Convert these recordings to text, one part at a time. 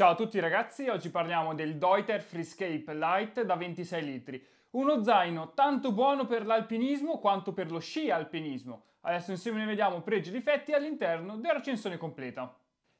Ciao a tutti ragazzi, oggi parliamo del Deuter Freescape Lite da 26 litri. Uno zaino tanto buono per l'alpinismo quanto per lo sci alpinismo. Adesso insieme ne vediamo pregi e difetti all'interno della recensione completa.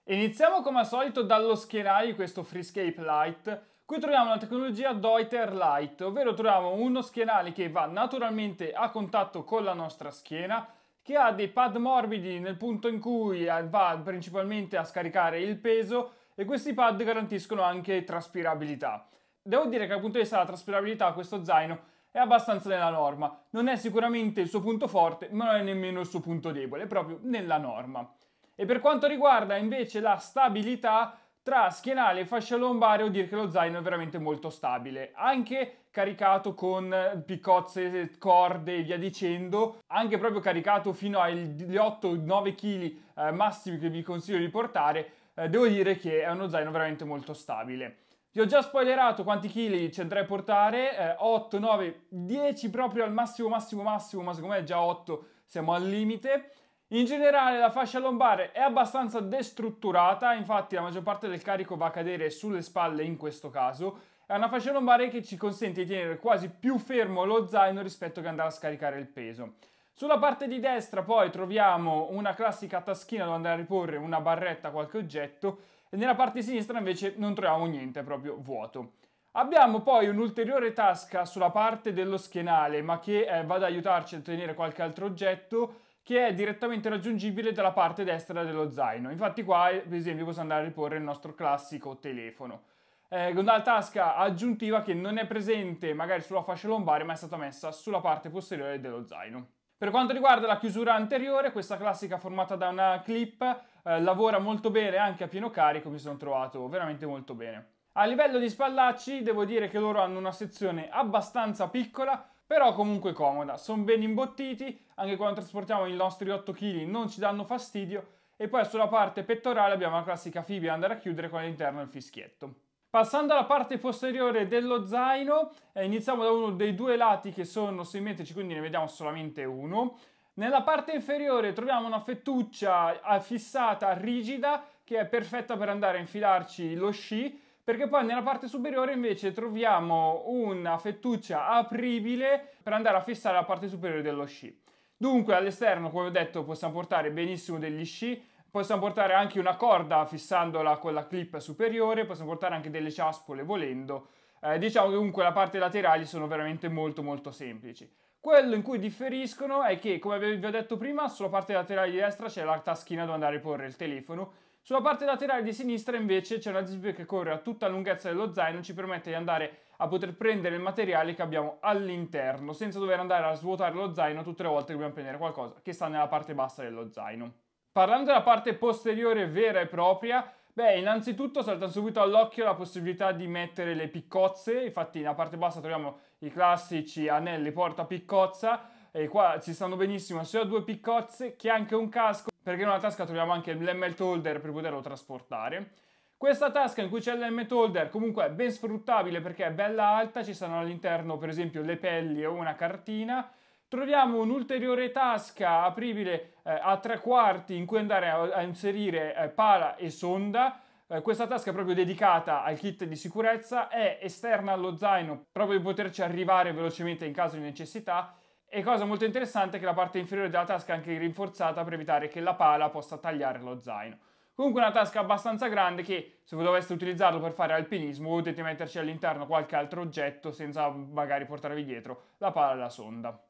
Iniziamo come al solito dallo schierario di questo Freescape Lite. Qui troviamo la tecnologia Deuter Lite, ovvero troviamo uno schienale che va naturalmente a contatto con la nostra schiena, che ha dei pad morbidi nel punto in cui eh, va principalmente a scaricare il peso e questi pad garantiscono anche traspirabilità. Devo dire che dal punto di vista della traspirabilità questo zaino è abbastanza nella norma, non è sicuramente il suo punto forte, ma non è nemmeno il suo punto debole, è proprio nella norma. E per quanto riguarda invece la stabilità, tra schienale e fascia lombare, devo dire che lo zaino è veramente molto stabile, anche caricato con piccozze, corde e via dicendo, anche proprio caricato fino agli 8-9 kg eh, massimi che vi consiglio di portare, eh, devo dire che è uno zaino veramente molto stabile. Vi ho già spoilerato quanti chili ci andrei a portare, eh, 8, 9, 10 proprio al massimo, massimo, massimo, ma secondo me già 8 siamo al limite. In generale la fascia lombare è abbastanza destrutturata, infatti la maggior parte del carico va a cadere sulle spalle in questo caso. È una fascia lombare che ci consente di tenere quasi più fermo lo zaino rispetto che andare a scaricare il peso. Sulla parte di destra poi troviamo una classica taschina dove andare a riporre una barretta, qualche oggetto, e nella parte sinistra invece non troviamo niente, è proprio vuoto. Abbiamo poi un'ulteriore tasca sulla parte dello schienale, ma che eh, va ad aiutarci a tenere qualche altro oggetto, che è direttamente raggiungibile dalla parte destra dello zaino. Infatti qua, eh, per esempio, possiamo andare a riporre il nostro classico telefono. Eh, una tasca aggiuntiva che non è presente magari sulla fascia lombare, ma è stata messa sulla parte posteriore dello zaino. Per quanto riguarda la chiusura anteriore, questa classica formata da una clip eh, lavora molto bene anche a pieno carico, mi sono trovato veramente molto bene. A livello di spallacci devo dire che loro hanno una sezione abbastanza piccola, però comunque comoda, sono ben imbottiti, anche quando trasportiamo i nostri 8 kg non ci danno fastidio e poi sulla parte pettorale abbiamo la classica fibbia andare a chiudere con all'interno il fischietto. Passando alla parte posteriore dello zaino, eh, iniziamo da uno dei due lati che sono simmetrici, quindi ne vediamo solamente uno. Nella parte inferiore troviamo una fettuccia eh, fissata, rigida, che è perfetta per andare a infilarci lo sci, perché poi nella parte superiore invece troviamo una fettuccia apribile per andare a fissare la parte superiore dello sci. Dunque all'esterno, come ho detto, possiamo portare benissimo degli sci, Possiamo portare anche una corda fissandola con la clip superiore, possiamo portare anche delle ciaspole volendo. Eh, diciamo che comunque la parte laterali sono veramente molto molto semplici. Quello in cui differiscono è che, come vi ho detto prima, sulla parte laterale di destra c'è la taschina dove andare a porre il telefono, sulla parte laterale di sinistra invece c'è una zip che corre a tutta lunghezza dello zaino, ci permette di andare a poter prendere il materiale che abbiamo all'interno, senza dover andare a svuotare lo zaino tutte le volte che dobbiamo prendere qualcosa che sta nella parte bassa dello zaino. Parlando della parte posteriore vera e propria, beh, innanzitutto salta subito all'occhio la possibilità di mettere le piccozze, infatti nella parte bassa troviamo i classici anelli porta piccozza, e qua ci stanno benissimo sia due piccozze che anche un casco, perché nella tasca troviamo anche l'helmet holder per poterlo trasportare. Questa tasca in cui c'è l'helmet holder comunque è ben sfruttabile perché è bella alta, ci stanno all'interno per esempio le pelli o una cartina, Troviamo un'ulteriore tasca apribile eh, a tre quarti in cui andare a, a inserire eh, pala e sonda. Eh, questa tasca è proprio dedicata al kit di sicurezza, è esterna allo zaino proprio per poterci arrivare velocemente in caso di necessità e cosa molto interessante è che la parte inferiore della tasca è anche rinforzata per evitare che la pala possa tagliare lo zaino. Comunque una tasca abbastanza grande che se doveste utilizzarlo per fare alpinismo potete metterci all'interno qualche altro oggetto senza magari portarvi dietro la pala e la sonda.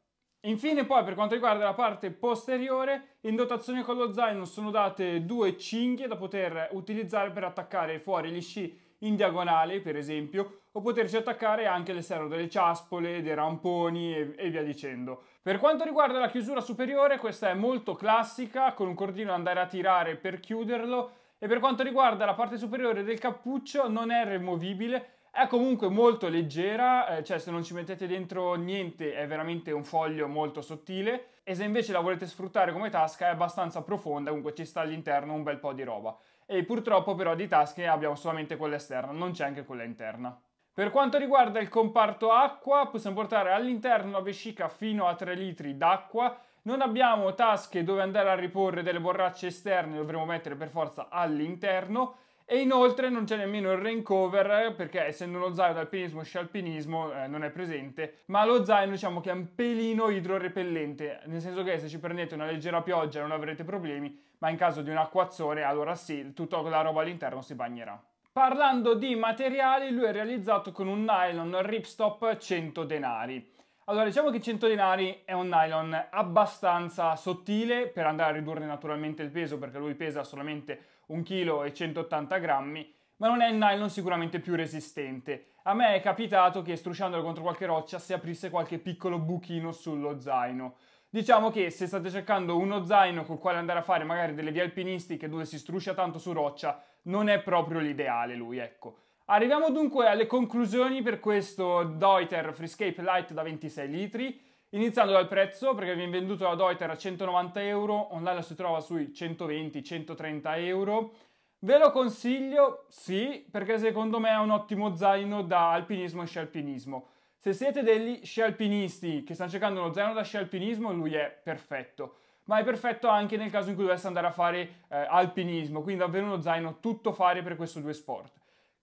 Infine poi per quanto riguarda la parte posteriore, in dotazione con lo zaino sono date due cinghie da poter utilizzare per attaccare fuori gli sci in diagonale per esempio o poterci attaccare anche l'esterno delle ciaspole, dei ramponi e, e, via dicendo. Per quanto riguarda la chiusura superiore questa è molto classica con un cordino andare a tirare per chiuderlo e per quanto riguarda la parte superiore del cappuccio non è removibile è comunque molto leggera, eh, cioè se non ci mettete dentro niente è veramente un foglio molto sottile e se invece la volete sfruttare come tasca è abbastanza profonda, comunque ci sta all'interno un bel po' di roba. E purtroppo però di tasche abbiamo solamente quella esterna, non c'è anche quella interna. Per quanto riguarda il comparto acqua, possiamo portare all'interno la vescica fino a 3 litri d'acqua non abbiamo tasche dove andare a riporre delle borracce esterne, dovremo mettere per forza all'interno e inoltre non c'è nemmeno il rain cover perché essendo uno zaino d'alpinismo sci alpinismo eh, non è presente, ma lo zaino diciamo che è un pelino idrorepellente, nel senso che se ci prendete una leggera pioggia non avrete problemi, ma in caso di un acquazzone allora sì, tutta la roba all'interno si bagnerà. Parlando di materiali, lui è realizzato con un nylon ripstop 100 denari. Allora, diciamo che 100 denari è un nylon abbastanza sottile per andare a ridurre naturalmente il peso, perché lui pesa solamente 1 kg e 180 grammi, ma non è il nylon sicuramente più resistente. A me è capitato che strusciandolo contro qualche roccia si aprisse qualche piccolo buchino sullo zaino. Diciamo che se state cercando uno zaino col quale andare a fare magari delle vie alpinistiche dove si struscia tanto su roccia, non è proprio l'ideale lui, ecco. Arriviamo dunque alle conclusioni per questo Deuter Freescape Light da 26 litri. Iniziando dal prezzo, perché viene venduto da Deuter a 190 euro, online lo si trova sui 120-130 euro. Ve lo consiglio, sì, perché secondo me è un ottimo zaino da alpinismo e sci alpinismo. Se siete degli sci alpinisti che stanno cercando uno zaino da sci alpinismo, lui è perfetto ma è perfetto anche nel caso in cui dovesse andare a fare eh, alpinismo, quindi davvero uno zaino tutto fare per questi due sport.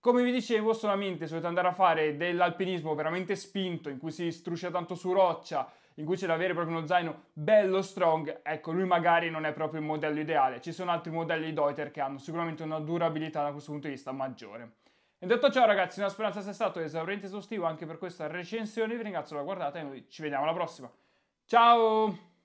Come vi dicevo, solamente se solete andare a fare dell'alpinismo veramente spinto, in cui si struscia tanto su roccia, in cui c'è da avere proprio uno zaino bello strong, ecco, lui magari non è proprio il modello ideale. Ci sono altri modelli Deuter che hanno sicuramente una durabilità da questo punto di vista maggiore. E detto ciò ragazzi, una speranza sia stato esauriente e esaustivo anche per questa recensione, vi ringrazio per la guardata e noi ci vediamo alla prossima. Ciao!